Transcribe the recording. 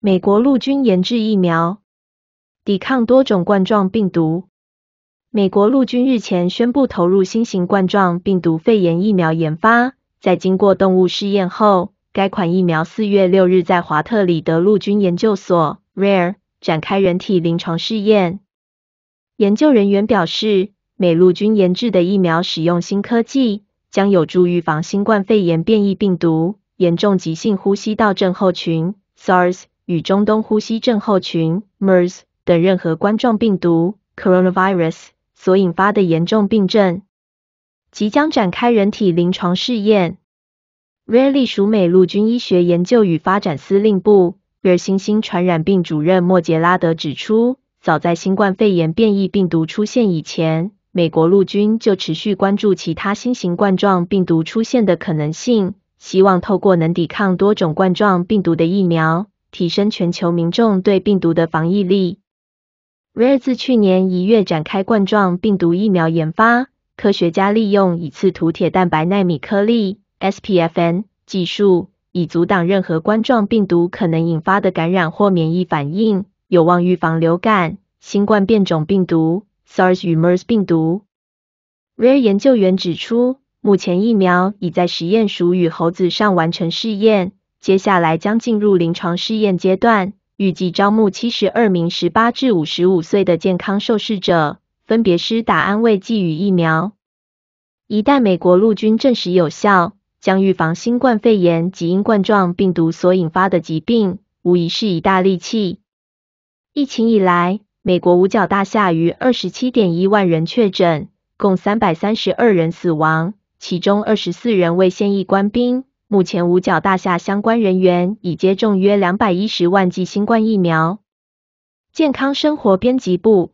美国陆军研制疫苗，抵抗多种冠状病毒。美国陆军日前宣布投入新型冠状病毒肺炎疫苗研发，在经过动物试验后，该款疫苗四月六日在华特里德陆军研究所 （RARE） 展开人体临床试验。研究人员表示，美陆军研制的疫苗使用新科技，将有助预防新冠肺炎变异病毒严重急性呼吸道症候群 （SARS）。与中东呼吸症候群 （MERS） 等任何冠状病毒 （Coronavirus） 所引发的严重病症，即将展开人体临床试验。Rarely 属美陆军医学研究与发展司令部热新兴传染病主任莫杰拉德指出，早在新冠肺炎变异病毒出现以前，美国陆军就持续关注其他新型冠状病毒出现的可能性，希望透过能抵抗多种冠状病毒的疫苗。提升全球民众对病毒的防疫力。Rare 自去年一月展开冠状病毒疫苗研发，科学家利用以次涂铁蛋白纳米颗粒 （SPFN） 技术，以阻挡任何冠状病毒可能引发的感染或免疫反应，有望预防流感、新冠变种病毒、SARS 与 MERS 病毒。Rare 研究员指出，目前疫苗已在实验鼠与猴子上完成试验。接下来将进入临床试验阶段，预计招募七十二名十八至五十五岁的健康受试者，分别施打安慰剂与疫苗。一旦美国陆军证实有效，将预防新冠肺炎及因冠状病毒所引发的疾病，无疑是一大利器。疫情以来，美国五角大厦于二十七点一万人确诊，共三百三十二人死亡，其中二十四人为现役官兵。目前，五角大厦相关人员已接种约两百一十万剂新冠疫苗。健康生活编辑部。